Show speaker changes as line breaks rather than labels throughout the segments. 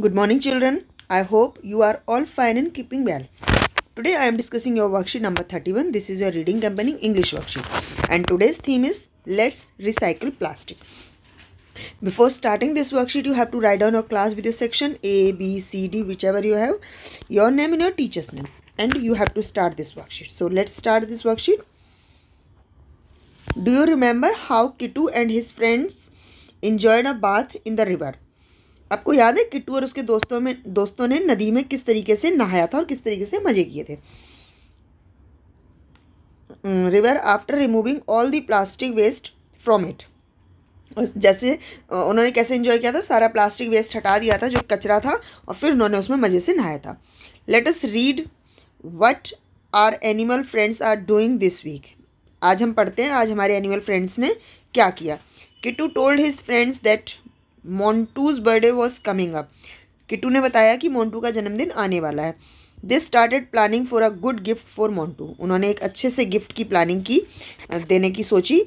Good morning children. I hope you are all fine and keeping well. Today I am discussing your worksheet number 31. This is your reading company English worksheet. And today's theme is Let's Recycle Plastic. Before starting this worksheet, you have to write down your class with your section A, B, C, D, whichever you have, your name and your teacher's name. And you have to start this worksheet. So let's start this worksheet. Do you remember how Kittu and his friends enjoyed a bath in the river? आपको याद है किट्टू और उसके दोस्तों में दोस्तों ने नदी में किस तरीके से नहाया था और किस तरीके से मज़े किए थे river after removing all the plastic waste from it जैसे उन्होंने कैसे इन्जॉय किया था सारा प्लास्टिक वेस्ट हटा दिया था जो कचरा था और फिर उन्होंने उसमें मज़े से नहाया था let's read what are animal friends are doing this week आज हम पढ़ते हैं आज हमारे एनिमल फ्रेंड्स ने क्या किया Kitu told his friends that Montu's birthday was coming up Kitu ने बताया कि मोंटू का जन्मदिन आने वाला है this started planning for a good gift for Montu उन्होंने एक अच्छे से गिफ्ट की प्लानिंग की देने की सोची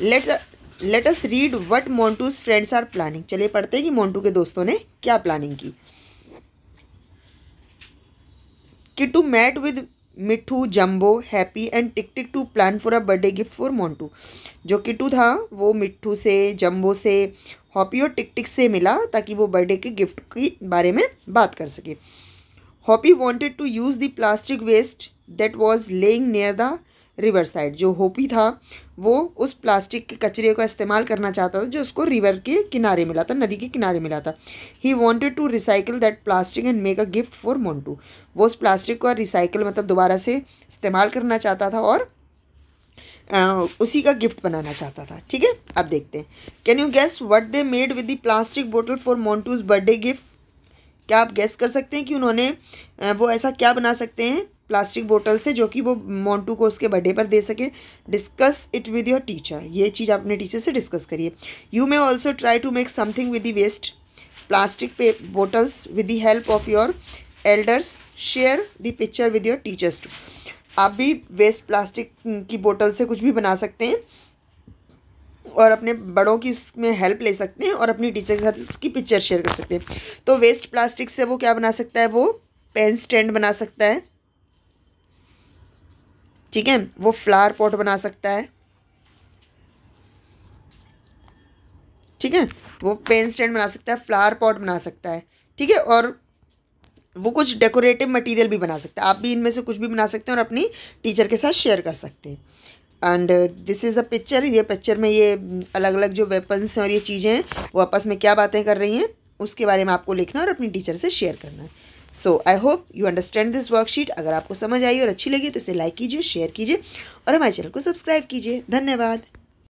let us read what Montu's friends are planning चलिए पढ़ते हैं कि मोंटू के दोस्तों ने क्या प्लानिंग की Kitu met with Mithu Jumbo Happy and Tick Tick to plan for a birthday gift for Montu जो किटू था वो मिठू से जम्बो से हॉपी और टिक टिक से मिला ताकि वो बर्थडे के गिफ्ट के बारे में बात कर सके Hoppy wanted to use the plastic waste that was laying near the river side जो होपी था वो उस प्लास्टिक के कचरे का इस्तेमाल करना चाहता था जो उसको रिवर के किनारे मिला था नदी के किनारे मिला था he wanted to recycle that plastic and make a gift for Montu वो उस प्लास्टिक को रिसाइकिल मतलब दोबारा से इस्तेमाल करना चाहता था और आ, उसी का गिफ्ट बनाना चाहता था ठीक है अब देखते हैं can you guess what they made with the plastic bottle for Montu's birthday gift क्या आप गैस कर सकते हैं कि उन्होंने वो ऐसा क्या बना सकते हैं प्लास्टिक बोतल से जो कि वो मोन्टू को उसके बर्थडे पर दे सके discuss it with your teacher ये चीज़ आप अपने टीचर से डिस्कस करिए you may also try to make something with the waste plastic pet bottles with the help of your elders share the picture with your teachers to आप भी waste plastic की बोतल से कुछ भी बना सकते हैं और अपने बड़ों की उसमें हेल्प ले सकते हैं और अपनी टीचर के साथ उसकी पिक्चर शेयर कर सकते हैं तो वेस्ट प्लास्टिक से वो क्या बना सकता है वो पेन स्टैंड बना सकता है ठीक है वो फ्लावर पॉट बना सकता है ठीक है वो पेन स्टैंड बना सकता है फ्लावर पॉट बना सकता है ठीक है और वो कुछ डेकोरेटिव मटेरियल भी बना सकता है आप भी इनमें से कुछ भी बना सकते हैं और अपनी टीचर के साथ शेयर कर सकते हैं and this is the picture ये पिक्चर में ये अलग अलग जो वेपन्स हैं और ये चीज़ें हैं वो आपस में क्या बातें कर रही हैं उसके बारे में आपको लिखना और अपनी टीचर से शेयर करना है so I hope you understand this worksheet अगर आपको समझ आई और अच्छी लगी तो इसे लाइक कीजिए शेयर कीजिए और हमारे चैनल को सब्सक्राइब कीजिए धन्यवाद